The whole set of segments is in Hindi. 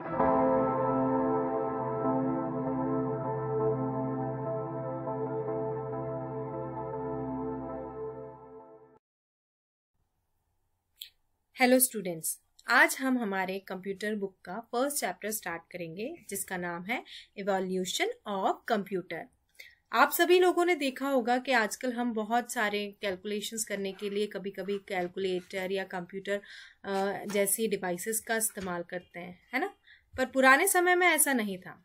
हेलो स्टूडेंट्स आज हम हमारे कंप्यूटर बुक का फर्स्ट चैप्टर स्टार्ट करेंगे जिसका नाम है इवोल्यूशन ऑफ कंप्यूटर आप सभी लोगों ने देखा होगा कि आजकल हम बहुत सारे कैलकुलेशंस करने के लिए कभी कभी कैलकुलेटर या कंप्यूटर जैसी डिवाइसेस का इस्तेमाल करते हैं है ना पर पुराने समय में ऐसा नहीं था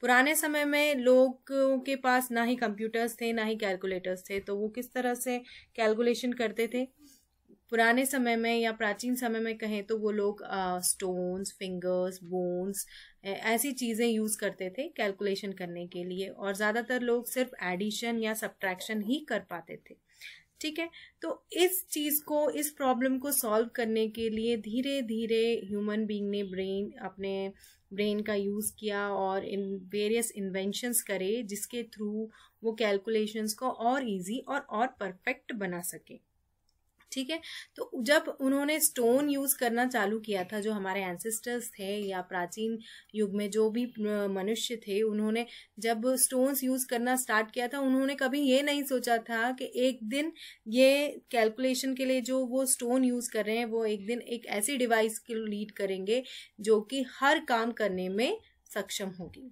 पुराने समय में लोगों के पास ना ही कंप्यूटर्स थे ना ही कैलकुलेटर्स थे तो वो किस तरह से कैलकुलेशन करते थे पुराने समय में या प्राचीन समय में कहें तो वो लोग स्टोन्स फिंगर्स बोन्स ऐसी चीज़ें यूज़ करते थे कैलकुलेशन करने के लिए और ज़्यादातर लोग सिर्फ एडिशन या सब्ट्रैक्शन ही कर पाते थे ठीक है तो इस चीज को इस प्रॉब्लम को सॉल्व करने के लिए धीरे धीरे ह्यूमन बीइंग ने ब्रेन अपने ब्रेन का यूज़ किया और इन वेरियस इन्वेंशंस करे जिसके थ्रू वो कैलकुलेशंस को और इजी और और परफेक्ट बना सके ठीक है तो जब उन्होंने स्टोन यूज़ करना चालू किया था जो हमारे एंसेस्टर्स थे या प्राचीन युग में जो भी मनुष्य थे उन्होंने जब स्टोन्स यूज़ करना स्टार्ट किया था उन्होंने कभी ये नहीं सोचा था कि एक दिन ये कैलकुलेशन के लिए जो वो स्टोन यूज़ कर रहे हैं वो एक दिन एक ऐसी डिवाइस के लीड करेंगे जो कि हर काम करने में सक्षम होगी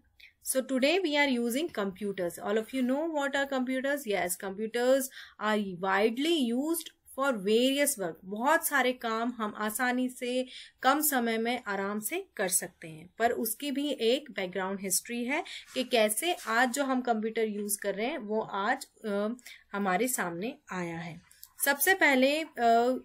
so today we are using computers all of you know what are computers yes computers are widely use for various work बहुत सारे काम हम आसानी से कम समय में आराम से कर सकते हैं पर उसकी भी एक बैकग्राउंड हिस्ट्री है कि कैसे आज जो हम कंप्यूटर यूज कर रहे हैं वो आज आ, हमारे सामने आया है सबसे पहले आ,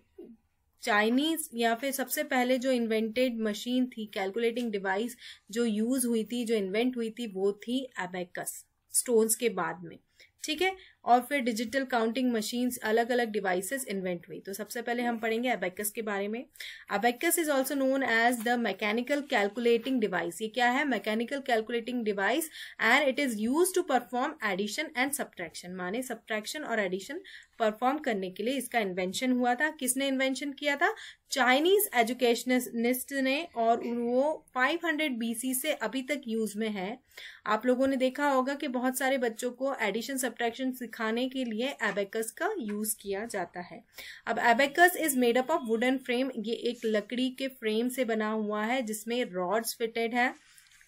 चाइनीज या फिर सबसे पहले जो इन्वेंटेड मशीन थी कैलकुलेटिंग डिवाइस जो यूज हुई थी जो इन्वेंट हुई थी वो थी एबेकस स्टोन्स के बाद में ठीक है और फिर डिजिटल काउंटिंग मशीन्स अलग अलग डिवाइसेस इन्वेंट हुई तो सबसे पहले हम पढ़ेंगे अबेकस के बारे में abacus is also known as the mechanical calculating device ये क्या है mechanical calculating device and it is use to perform addition and subtraction माने सब्ट्रैक्शन और एडिशन परफॉर्म करने के लिए इसका इन्वेंशन हुआ था किसने इन्वेंशन किया था चाइनीज एजुकेशनिस्ट ने और वो 500 बीसी से अभी तक यूज में है आप लोगों ने देखा होगा कि बहुत सारे बच्चों को एडिशन सब्ट्रैक्शन दिखाने के लिए एबेकस का यूज किया जाता है अब abacus is made up of wooden frame ये एक लकड़ी के फ्रेम से बना हुआ है जिसमें रॉड्स फिटेड है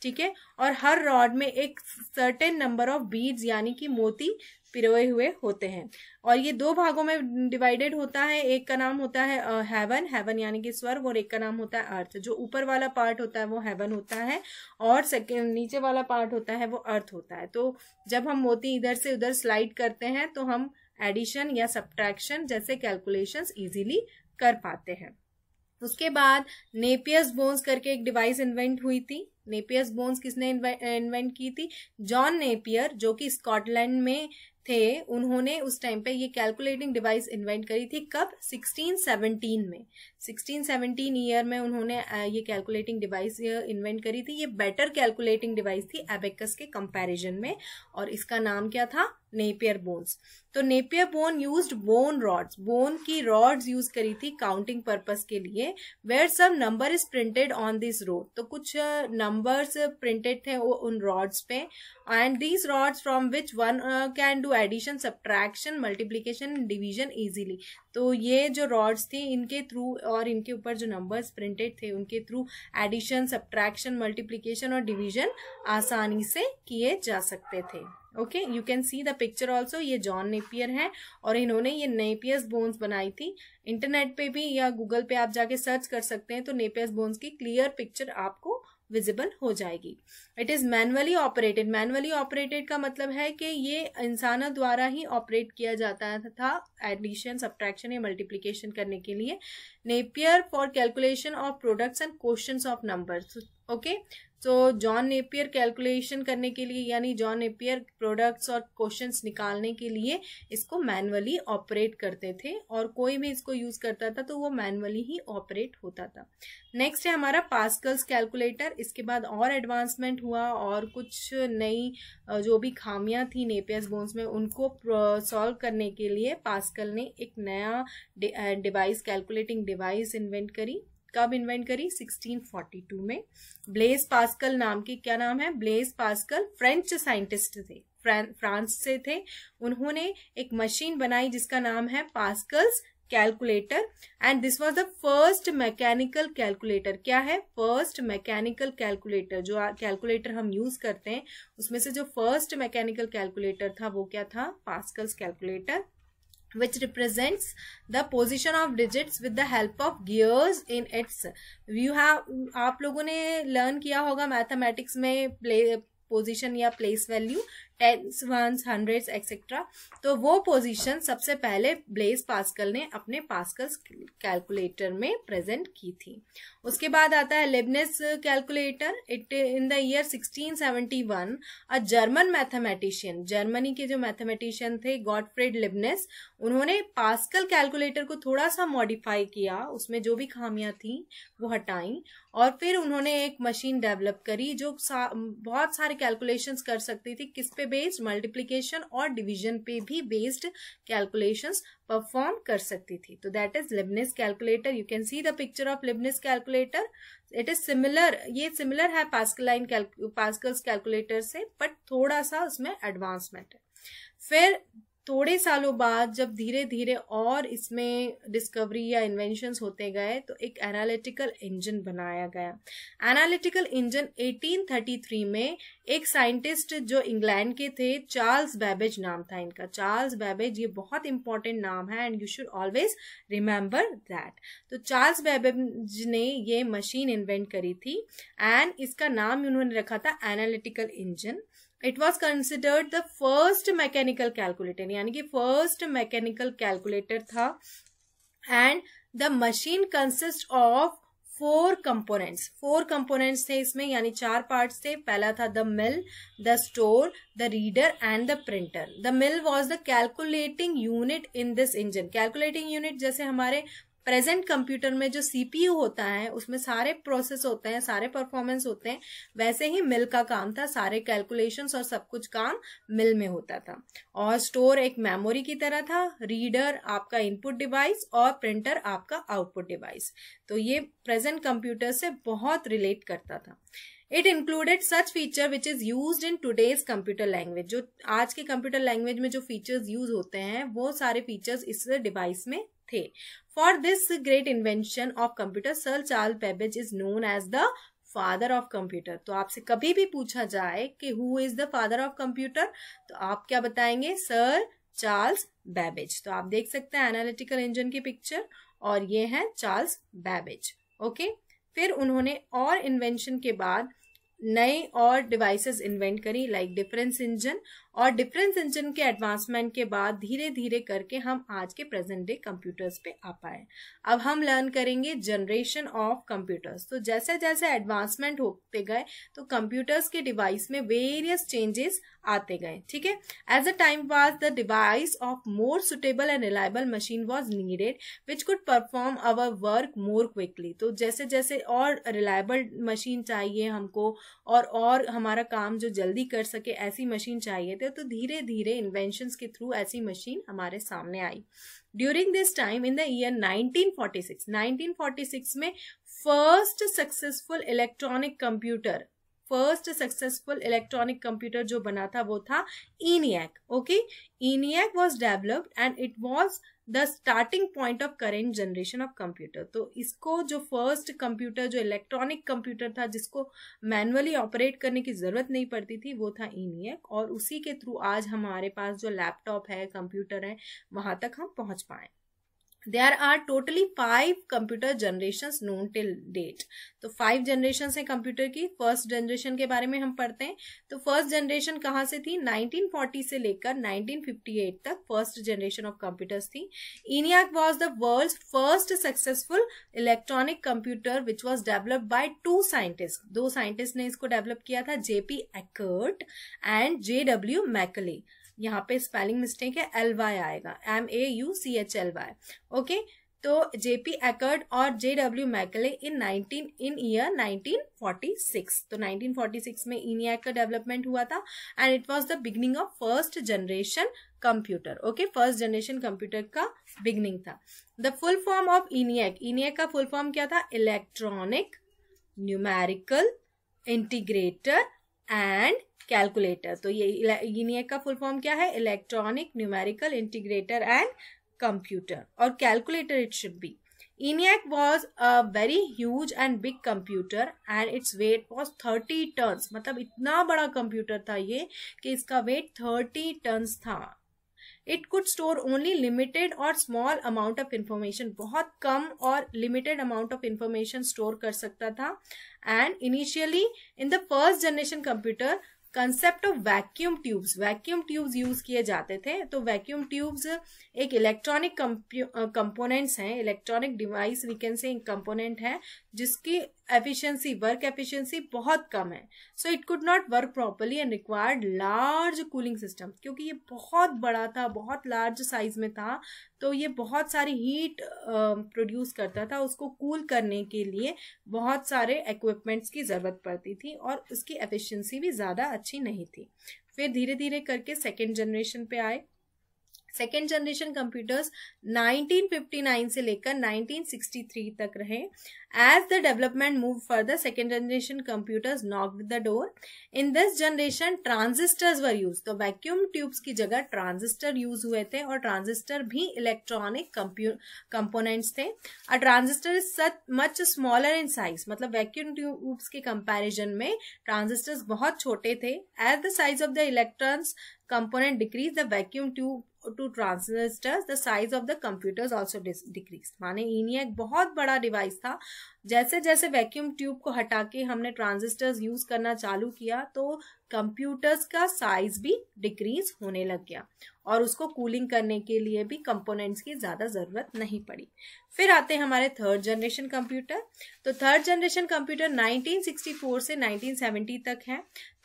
ठीक है और हर रॉड में एक सर्टेन नंबर ऑफ बीड्स यानी कि मोती पिरोए हुए होते हैं और ये दो भागों में डिवाइडेड होता है एक का नाम होता है हेवन हेवन यानी कि स्वर्ग और एक का नाम होता है अर्थ जो ऊपर वाला पार्ट होता है वो हेवन होता है और सेकेंड नीचे वाला पार्ट होता है वो अर्थ होता है तो जब हम मोती इधर से उधर स्लाइड करते हैं तो हम एडिशन या सब्ट्रैक्शन जैसे कैलकुलेशंस इजीली कर पाते हैं उसके बाद नेपियस बोन्स करके एक डिवाइस इन्वेंट हुई थी नेपियस बोन्स किसने इन्वेंट की थी जॉन नेपियर जो कि स्कॉटलैंड में थे उन्होंने उस टाइम पे ये कैलकुलेटिंग डिवाइस इन्वेंट करी थी कब 1617 में सिक्सटीन सेवनटीन ईयर में उन्होंने ये कैलकुलेटिंग डिवाइस इन्वेंट करी थी ये बेटर कैलकुलेटिंग डिवाइस थी एबेकस के कंपैरिजन में और इसका नाम क्या था नेपियर बोन्स तो Napier bone used bone rods bone की रॉड्स यूज करी थी काउंटिंग पर्पस के लिए where some number is printed on this rod तो कुछ नंबर्स प्रिंटेड थे वो उन रॉड्स पे and these rods from which one can do addition subtraction multiplication division easily तो ये जो रॉड्स थी इनके थ्रू और इनके ऊपर जो नंबर्स प्रिंटेड थे उनके थ्रू एडिशन सब्ट्रैक्शन मल्टीप्लीकेशन और डिविजन आसानी से किए जा सकते थे okay you can see the picture also ये जॉन नेपियर है और इन्होंने ये नेपियर्स बोन्स बनाई थी इंटरनेट पे भी या गूगल पे आप जाके सर्च कर सकते हैं तो नेपियर्स बोन्स की क्लियर पिक्चर आपको विजिबल हो जाएगी it is manually operated manually operated का मतलब है कि ये इंसानों द्वारा ही ऑपरेट किया जाता था एडिशन सब्ट्रैक्शन या मल्टीप्लीकेशन करने के लिए Napier for calculation of products and question of number okay तो जॉन नेपियर कैलकुलेशन करने के लिए यानी जॉन नेपियर प्रोडक्ट्स और क्वेश्चंस निकालने के लिए इसको मैनुअली ऑपरेट करते थे और कोई भी इसको यूज करता था तो वो मैनुअली ही ऑपरेट होता था नेक्स्ट है हमारा पास्कल्स कैलकुलेटर इसके बाद और एडवांसमेंट हुआ और कुछ नई जो भी खामियां थी नेपियर्स बोन्स में उनको सॉल्व करने के लिए पास्कल ने एक नया डिवाइस कैलकुलेटिंग डिवाइस इन्वेंट करी कब इन्वेंट करी 1642 में ब्लेस पास्कल नाम के क्या नाम है ब्लेस पास्कल फ्रेंच साइंटिस्ट थे फ्रांस से थे उन्होंने एक मशीन बनाई जिसका नाम है Pascal's calculator and this was the first mechanical calculator क्या है फर्स्ट मैकेनिकल कैलकुलेटर जो कैलकुलेटर हम यूज करते हैं उसमें से जो फर्स्ट मैकेनिकल कैलकुलेटर था वो क्या था Pascal's calculator which represents the position of digits with the help of gears in its you have आप लोगों ने learn किया होगा mathematics में play position या place value tens ones hundreds etcetera तो वो पोजीशन सबसे पहले ब्लेज पास्कल ने अपने पास्कल कैलकुलेटर में प्रेजेंट की थी उसके बाद आता है Leibniz calculator it in the year 1671 a German mathematician Germany के जो मैथमेटिशियन थे गॉडफ्रेड लेबनेस उन्होंने पास्कल कैलकुलेटर को थोड़ा सा मॉडिफाई किया उसमें जो भी खामियां थी वो हटाई और फिर उन्होंने एक मशीन डेवलप करी जो सा, बहुत सारे कैलकुलेशंस कर सकती थी किस पे पे बेस्ड मल्टीप्लीकेशन और डिवीजन पे भी बेस्ड कैलकुलेशन परफॉर्म कर सकती थी तो that is Leibniz calculator you can see the picture of Leibniz calculator it is similar ये सिमिलर है पास्कलाइन पास्कल्स कैलकुलेटर से बट थोड़ा सा उसमें एडवांसमेंट है फिर थोड़े सालों बाद जब धीरे धीरे और इसमें डिस्कवरी या इन्वेंशंस होते गए तो एक एनालिटिकल इंजन बनाया गया एनालिटिकल इंजन 1833 में एक साइंटिस्ट जो इंग्लैंड के थे चार्ल्स बैबेज नाम था इनका चार्ल्स बैबेज ये बहुत इंपॉर्टेंट नाम है and you should always remember that तो चार्ल्स बैबेज ने ये मशीन इन्वेंट करी थी एंड इसका नाम उन्होंने रखा था analytical engine it was considered the first mechanical calculator यानी कि फर्स्ट मैकेनिकल कैलकुलेटर था and the machine consist of four components four components थे इसमें यानी चार पार्ट्स थे पहला था the mill the store the reader and the printer the mill was the calculating unit in this engine calculating unit जैसे हमारे प्रेजेंट कंप्यूटर में जो सीपीयू होता है उसमें सारे प्रोसेस होते हैं सारे परफॉर्मेंस होते हैं वैसे ही मिल का काम था सारे कैलकुलेशंस और सब कुछ काम मिल में होता था और स्टोर एक मेमोरी की तरह था रीडर आपका इनपुट डिवाइस और प्रिंटर आपका आउटपुट डिवाइस तो ये प्रेजेंट कंप्यूटर से बहुत रिलेट करता था it included such feature which is use in today's computer language जो आज के कंप्यूटर लैंग्वेज में जो फीचर्स यूज होते हैं वो सारे फीचर्स इस डिवाइस में थे for this great invention of computer sir Charles Babbage is known as the father of computer तो आपसे कभी भी पूछा जाए कि who is the father of computer तो आप क्या बताएंगे सर चार्ल्स बैबेज तो आप देख सकते हैं एनालिटिकल इंजन की पिक्चर और ये है चार्ल्स बैबेज ओके फिर उन्होंने और इन्वेंशन के बाद नए और डिवाइसेस इन्वेंट करी लाइक डिफरेंस इंजन और डिफरेंस इंजन के एडवांसमेंट के बाद धीरे धीरे करके हम आज के प्रेजेंट डे कंप्यूटर्स पे आ पाए अब हम लर्न करेंगे जनरेशन ऑफ कंप्यूटर्स तो जैसे जैसे एडवांसमेंट होते गए तो कंप्यूटर्स के डिवाइस में वेरियस चेंजेस आते गए ठीक है as a time was the device of more suitable and reliable machine was needed which could perform our work more quickly तो जैसे जैसे और रिलायबल मशीन चाहिए हमको और और हमारा काम जो जल्दी कर सके ऐसी मशीन चाहिए कंप्यूटर तो धीरे धीरे इन्वेंशन के थ्रू ऐसी मशीन हमारे सामने आई during this time in the year 1946 1946 में first successful electronic computer first successful electronic computer जो बना था वो था ENIAC okay ENIAC was developed and it was the starting point of current generation of computer तो इसको जो फर्स्ट कंप्यूटर जो इलेक्ट्रॉनिक कंप्यूटर था जिसको मैनुअली ऑपरेट करने की ज़रूरत नहीं पड़ती थी वो था ईनियक e और उसी के थ्रू आज हमारे पास जो लैपटॉप है कंप्यूटर है वहाँ तक हम पहुँच पाएँ there are totally five computer generation known till date तो फाइव जनरेशन है कंप्यूटर की फर्स्ट जनरेशन के बारे में हम पढ़ते हैं तो फर्स्ट जनरेशन कहाँ से थी 1940 से लेकर 1958 तक फर्स्ट जनरेशन ऑफ कंप्यूटर्स थी ENIAC was the world first successful electronic computer which was developed by two scientist दो साइंटिस्ट ने इसको डेवलप किया था J P Eckert and J W Mauchly यहाँ पे स्पेलिंग मिस्टेक है एल वाई आएगा M A U C H L Y okay तो जेपी एकर्ड और J W Mauchly in 19 in year 1946 तो 1946 में इनियाक का डेवलपमेंट हुआ था and it was the beginning of first generation computer okay first generation computer का बिगनिंग था the full form of ENIAC ENIAC का फुल फॉर्म क्या था electronic numerical integrator and calculator तो ये इनियक का फुल फॉर्म क्या है electronic numerical integrator and computer और calculator it should be ENIAC was a very huge and big computer and its weight was thirty tons. मतलब इतना बड़ा कंप्यूटर था ये कि इसका वेट थर्टी टन्स था it could store only limited और स्मॉल अमाउंट ऑफ इंफॉर्मेशन बहुत कम और limited amount of information store कर सकता था and initially in the first generation computer concept of vacuum tubes vacuum tubes use किए जाते थे तो वैक्यूम ट्यूब्स एक इलेक्ट्रॉनिक कंपोनेंट्स हैं electronic device we can say component है जिसकी एफिशिएंसी वर्क एफिशिएंसी बहुत कम है so it could not work properly and required large cooling system क्योंकि ये बहुत बड़ा था बहुत लार्ज साइज में था तो ये बहुत सारी हीट प्रोड्यूस uh, करता था उसको कूल cool करने के लिए बहुत सारे इक्विपमेंट्स की ज़रूरत पड़ती थी और उसकी एफिशिएंसी भी ज़्यादा अच्छी नहीं थी फिर धीरे धीरे करके सेकेंड जनरेशन पे आए सेकेंड जनरेशन कंप्यूटर्स 1959 से लेकर 1963 तक रहे as the development move further second generation computers knocked the door in this generation transistors were use तो वैक्यूम ट्यूब्स की जगह ट्रांजिस्टर यूज हुए थे और ट्रांजिस्टर भी इलेक्ट्रॉनिक कंपोनेंट्स थे a transistor is such much smaller in size मतलब वैक्यूम ट्यूब्स के कंपेरिजन में ट्रांजिस्टर्स बहुत छोटे थे as the size of the electrons component decrease the vacuum tube to transistors the size of the computers also decrease माने एक बहुत बड़ा डिवाइस था जैसे जैसे वैक्यूम ट्यूब को हटा के हमने ट्रांजिस्टर्स यूज करना चालू किया तो कंप्यूटर्स का साइज भी डिक्रीज होने लग गया और उसको कूलिंग करने के लिए भी कंपोनेंट्स की ज़्यादा ज़रूरत नहीं पड़ी फिर आते हैं हमारे थर्ड जनरेशन कंप्यूटर तो थर्ड जनरेशन कंप्यूटर 1964 से 1970 तक है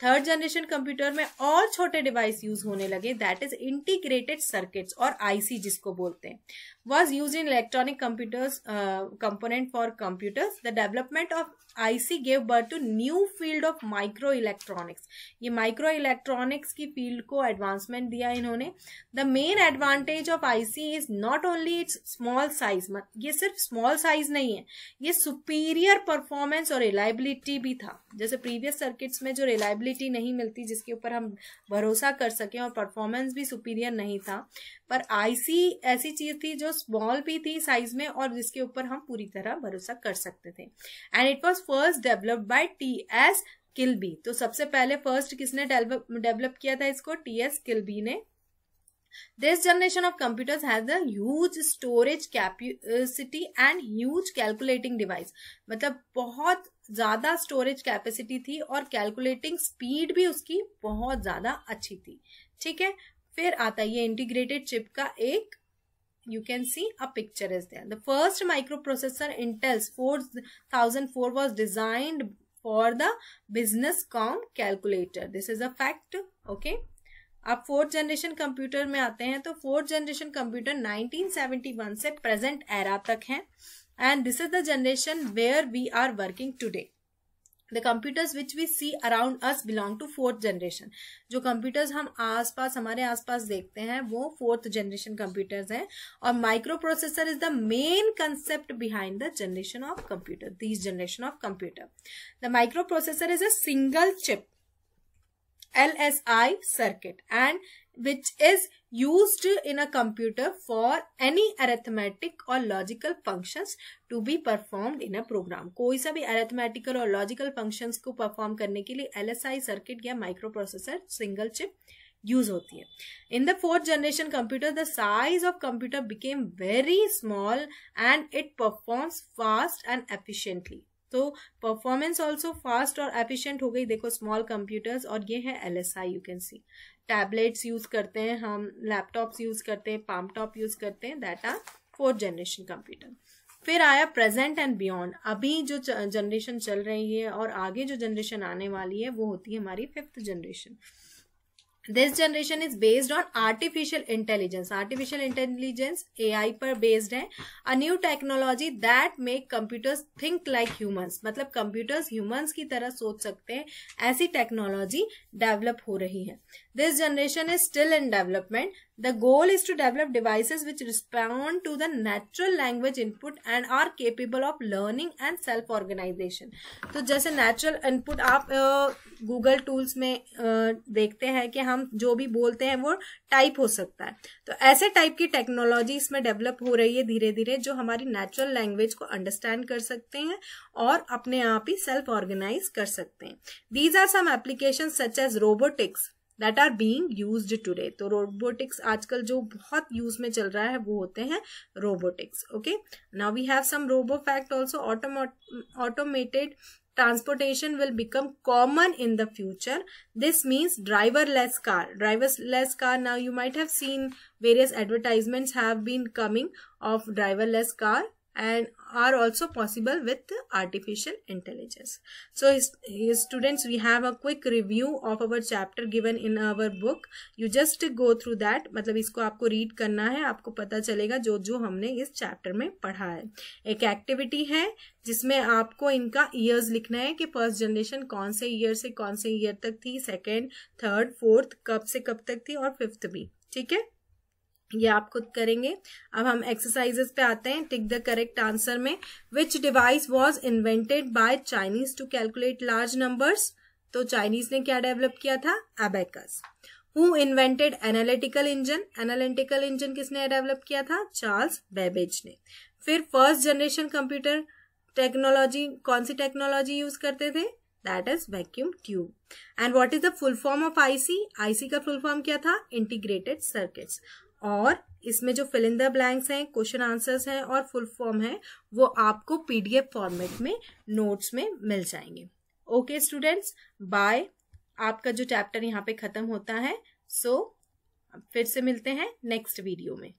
थर्ड जनरेशन कंप्यूटर में और छोटे डिवाइस यूज होने लगे दैट इज इंटीग्रेटेड सर्किट्स और आईसी जिसको बोलते हैं was use in electronic computers component for computer the development of IC gave birth to new field of micro electronics ये माइक्रो इलेक्ट्रॉनिक्स की फील्ड को एडवांसमेंट दिया इन्होंने the main advantage of IC is not only its small size ये सिर्फ स्मॉल साइज नहीं है ये सुपीरियर परफॉर्मेंस और रिलायबिलिटी भी था जैसे प्रीवियस सर्किट्स में जो रिलायबिलिटी नहीं मिलती जिसके ऊपर हम भरोसा कर सकें और परफॉर्मेंस भी सुपीरियर नहीं था पर आईसी ऐसी चीज थी जो स्मॉल भी थी साइज में और जिसके ऊपर हम पूरी तरह भरोसा कर सकते थे and it was first developed by T S Kilby तो सबसे पहले फर्स्ट किसने डेवलप किया था इसको टी एस किलबी ने This generation of computers has a huge storage capacity and huge calculating device. मतलब बहुत ज्यादा स्टोरेज कैपेसिटी थी और कैलकुलेटिंग स्पीड भी उसकी बहुत ज्यादा अच्छी थी ठीक है फिर आता है ये इंटीग्रेटेड चिप का एक you can see a picture is there. The first microprocessor Intel's 4004 was designed for the business com calculator. This is a fact. Okay. अब फोर्थ जनरेशन कंप्यूटर में आते हैं तो फोर्थ जनरेशन कंप्यूटर 1971 से प्रेजेंट एरा तक है and this is the generation where we are working today the computers which we see around us belong to fourth generation जो कंप्यूटर्स हम आसपास हमारे आसपास देखते हैं वो फोर्थ जनरेशन कंप्यूटर्स हैं और micro processor is the main concept behind the generation of computer this generation of computer the micro processor is a single chip L S I circuit and which is used in a computer for any arithmetic or logical functions to be performed in a program. koi sa bhi arithmetical or logical functions ko perform karne ke liye LSI circuit ya microprocessor single chip use hoti hai in the fourth generation computer the size of computer became very small and it performs fast and efficiently तो परफॉर्मेंस ऑल्सो फास्ट और एफिशिएंट हो गई देखो स्मॉल कंप्यूटर्स और ये है L S I you can see tablets use करते हैं हम लैपटॉप्स यूज़ करते हैं पाम टॉप यूज़ करते हैं that are fourth generation computer फिर आया प्रेजेंट एंड बियॉन्ड अभी जो जनरेशन चल रही है और आगे जो जनरेशन आने वाली है वो होती है हमारी fifth generation this generation is based on artificial intelligence artificial intelligence AI पर बेस्ड है a new technology that make computers think like humans मतलब कंप्यूटर्स ह्यूमन्स की तरह सोच सकते हैं ऐसी टेक्नोलॉजी डेवलप हो रही है This generation is still in development. The goal is to develop devices which respond to the natural language input and are capable of learning and self organization. तो जैसे natural input aap uh, Google tools mein uh, dekhte hain ki hum jo bhi bolte hain wo type ho sakta hai to aise type ki technology इसमें develop ho rahi hai dheere dheere jo hamari natural language ko understand kar sakte hain aur apne aap hi self organize kar sakte hain these are some applications such as robotics that are being use today तो रोबोटिक्स आजकल जो बहुत यूज में चल रहा है वो होते हैं robotics okay now we have some robo fact also automated transportation will become common in the future this means driverless car driverless car now you might have seen various advertisements have been coming of driverless car and are also possible with artificial intelligence. So his, his students, we have a quick review of our chapter given in our book. You just go through that. matlab isko aapko read karna hai aapko pata chalega jo jo humne is chapter mein padha hai ek activity hai jisme aapko inka years likhna hai ki first generation kaun se year se kaun se year tak thi second third fourth kab se kab tak thi aur fifth bhi theek hai ये आप खुद करेंगे अब हम एक्सरसाइजेस पे आते हैं टिक द करेक्ट आंसर में which device was invented by Chinese to calculate large numbers तो चाइनीज ने क्या डेवलप किया था abacus who invented analytical engine analytical engine किसने डेवलप किया था चार्ल्स बेबेज ने फिर फर्स्ट जनरेशन कंप्यूटर टेक्नोलॉजी कौन सी टेक्नोलॉजी यूज करते थे that is vacuum tube and what is the full form of IC IC का फुल फॉर्म क्या था इंटीग्रेटेड सर्किट्स और इसमें जो फिलिंदा ब्लैंक्स हैं क्वेश्चन आंसर्स हैं और फुल फॉर्म है वो आपको पीडीएफ फॉर्मेट में नोट्स में मिल जाएंगे ओके स्टूडेंट्स बाय आपका जो चैप्टर यहाँ पे खत्म होता है सो so, फिर से मिलते हैं नेक्स्ट वीडियो में